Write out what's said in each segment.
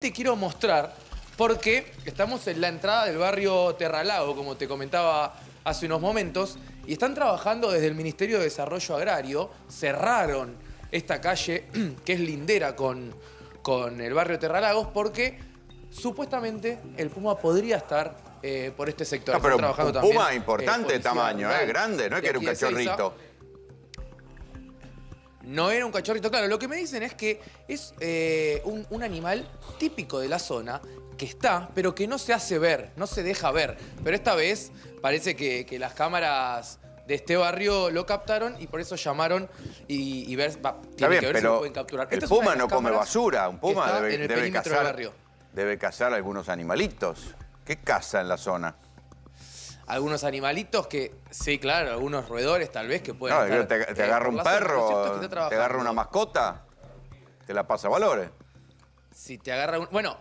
Te quiero mostrar porque estamos en la entrada del barrio Terralago, como te comentaba hace unos momentos, y están trabajando desde el Ministerio de Desarrollo Agrario, cerraron esta calle que es lindera con, con el barrio Terralagos porque supuestamente el Puma podría estar eh, por este sector. pero trabajando un Puma eh, importante de tamaño, eh, grande, no es que era un cachorrito. No era un cachorrito, claro. Lo que me dicen es que es eh, un, animal típico de la zona que está, pero que no se hace ver, no se deja ver. Pero esta vez parece que, las cámaras de este barrio lo captaron y por eso llamaron y, ver, tiene que ver pueden capturar. El puma no come basura, un puma debe, debe cazar, debe cazar algunos animalitos. ¿Qué caza en la zona? algunos animalitos que, sí, claro, algunos roedores tal vez que pueden. te, eh, agarra un perro, te agarra una mascota, te la pasa a valores. Si te agarra un. Bueno.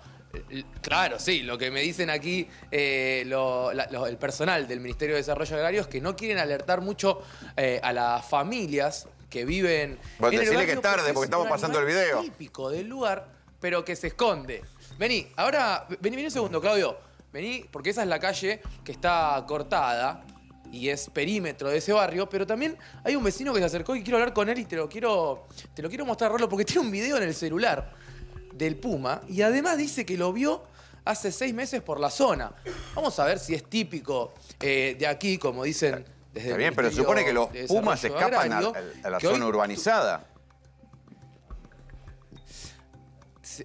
Claro, sí, lo que me dicen aquí eh, el personal del Ministerio de Desarrollo Agrario es que no quieren alertar mucho eh, a las familias que viven. Bueno, en decirle que es tarde porque, estamos pasando el video. típico del lugar, pero que se esconde. Vení, ahora, vení un segundo, Claudio. Vení, porque esa es la calle que está cortada y es perímetro de ese barrio, pero también hay un vecino que se acercó y quiero hablar con él y te lo quiero, te lo quiero mostrar, Rolo, porque tiene un video en el celular del Puma y además dice que lo vio hace seis meses por la zona. Vamos a ver si es típico eh, de aquí, como dicen desde Está bien, pero supone que los Pumas escapan a, la zona urbanizada.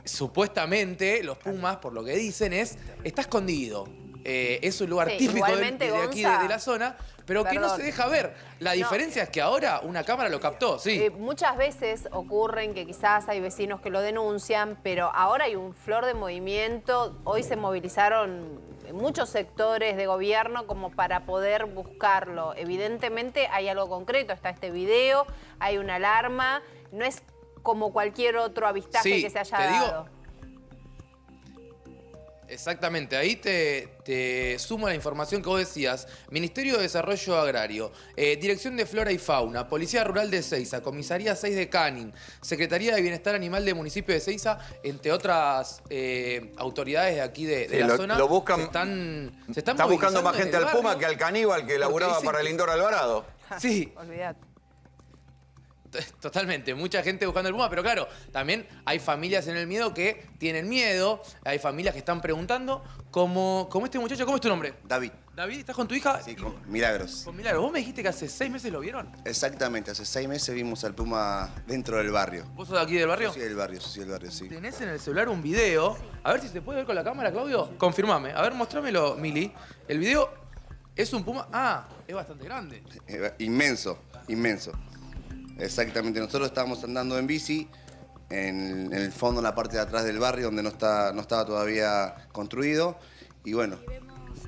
supuestamente los Pumas, por lo que dicen, es está escondido. Eh, es un lugar típico de, aquí, de, la zona, pero que no se deja ver. La diferencia es que ahora una cámara lo captó, sí. Eh, muchas veces ocurren que quizás hay vecinos que lo denuncian, pero ahora hay un flor de movimiento. Hoy se movilizaron muchos sectores de gobierno como para poder buscarlo. Evidentemente hay algo concreto, está este video, hay una alarma. No es como cualquier otro avistaje que se haya te dado. Exactamente, ahí te, te, sumo la información que vos decías. Ministerio de Desarrollo Agrario, eh, Dirección de Flora y Fauna, Policía Rural de Ceiza, Comisaría 6 de Canin, Secretaría de Bienestar Animal del municipio de Ceiza, entre otras eh, autoridades de aquí de, la zona. Lo buscan, están, se están está buscando más gente al Puma que al caníbal que laburaba para el Indor Alvarado. Sí. Totalmente, mucha gente buscando el Puma, pero claro, también hay familias en el miedo que tienen miedo, hay familias que están preguntando, como, como este muchacho, ¿cómo es tu nombre? David. David, ¿estás con tu hija? Sí, con Milagros. Con Milagros. Vos me dijiste que hace seis meses lo vieron. Exactamente, hace seis meses vimos al Puma dentro del barrio. ¿Vos sos de aquí del barrio? Sí, del barrio, sí, del barrio, sí. Tenés en el celular un video. A ver si se puede ver con la cámara, Claudio. Confirmame. A ver, mostrámelo, Mili. El video es un Puma. Ah, es bastante grande. Eh, inmenso, inmenso. Exactamente, nosotros estábamos andando en bici en, el fondo, en la parte de atrás del barrio donde no, está, no estaba todavía construido y bueno,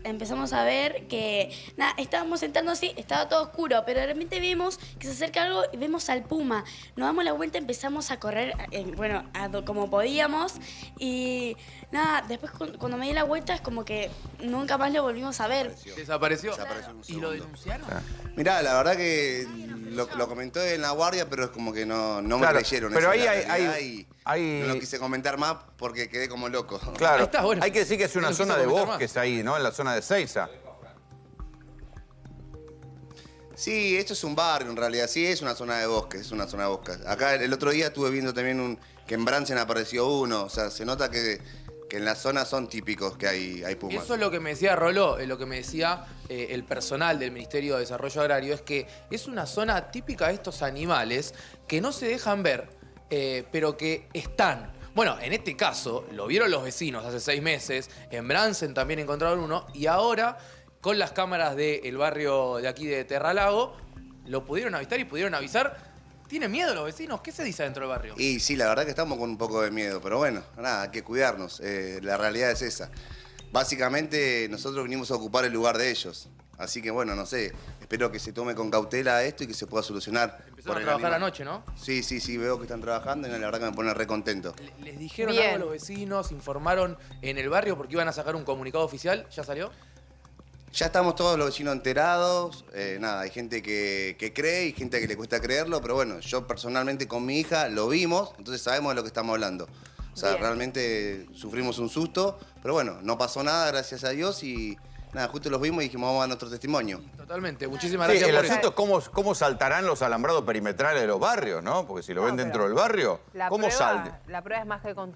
empezamos a ver que, nada, estábamos sentando así, estaba todo oscuro, pero de repente vimos que se acerca algo y vemos al puma. Nos damos la vuelta, empezamos a correr, eh, bueno, como podíamos y nada, después cuando me di la vuelta es como que nunca más lo volvimos a ver. Desapareció. Desapareció. ¿Y lo denunciaron? Ah. Mirá, la verdad que lo, comentó en la guardia, pero es como que no, no me creyeron. Pero ahí hay, hay, No lo quise comentar más porque quedé como loco. Claro, hay que decir que es una zona de bosques ahí, ¿no? zona de seiza Sí, esto es un barrio en realidad, sí, es una zona de bosques, es una zona de bosques. Acá el otro día estuve viendo también un, que en apareció uno, o sea, se nota que, que en la zona son típicos que hay, hay Eso es lo que me decía Roló, lo que me decía eh, el personal del Ministerio de Desarrollo Agrario, es que es una zona típica de estos animales que no se dejan ver, eh, pero que están. Bueno, en este caso lo vieron los vecinos hace seis meses, en Bransen también encontraron uno y ahora con las cámaras del barrio de aquí de Terralago lo pudieron avistar y pudieron avisar. ¿Tienen miedo los vecinos? ¿Qué se dice dentro del barrio? Y sí, la verdad que estamos con un poco de miedo, pero bueno, nada, hay que cuidarnos. Eh, la realidad es esa. Básicamente nosotros vinimos a ocupar el lugar de ellos. Así que bueno, no sé, espero que se tome con cautela esto y que se pueda solucionar. Empezaron a trabajar anoche, ¿no? Sí, sí, sí, veo que están trabajando y la verdad que me pone re contento. ¿Les dijeron algo a los vecinos? ¿Informaron en el barrio porque iban a sacar un comunicado oficial? ¿Ya salió? Ya estamos todos los vecinos enterados, eh, nada, hay gente que, cree y gente que le cuesta creerlo, pero bueno, yo personalmente con mi hija lo vimos, entonces sabemos de lo que estamos hablando. O sea, realmente sufrimos un susto, pero bueno, no pasó nada, gracias a Dios, y nada, justo los vimos y dijimos, vamos a dar nuestro testimonio. Totalmente, muchísimas gracias. Sí, el asunto es cómo, saltarán los alambrados perimetrales de los barrios, ¿no? Porque si lo ah, ven dentro del barrio, ¿cómo salte? La prueba es más que contundente.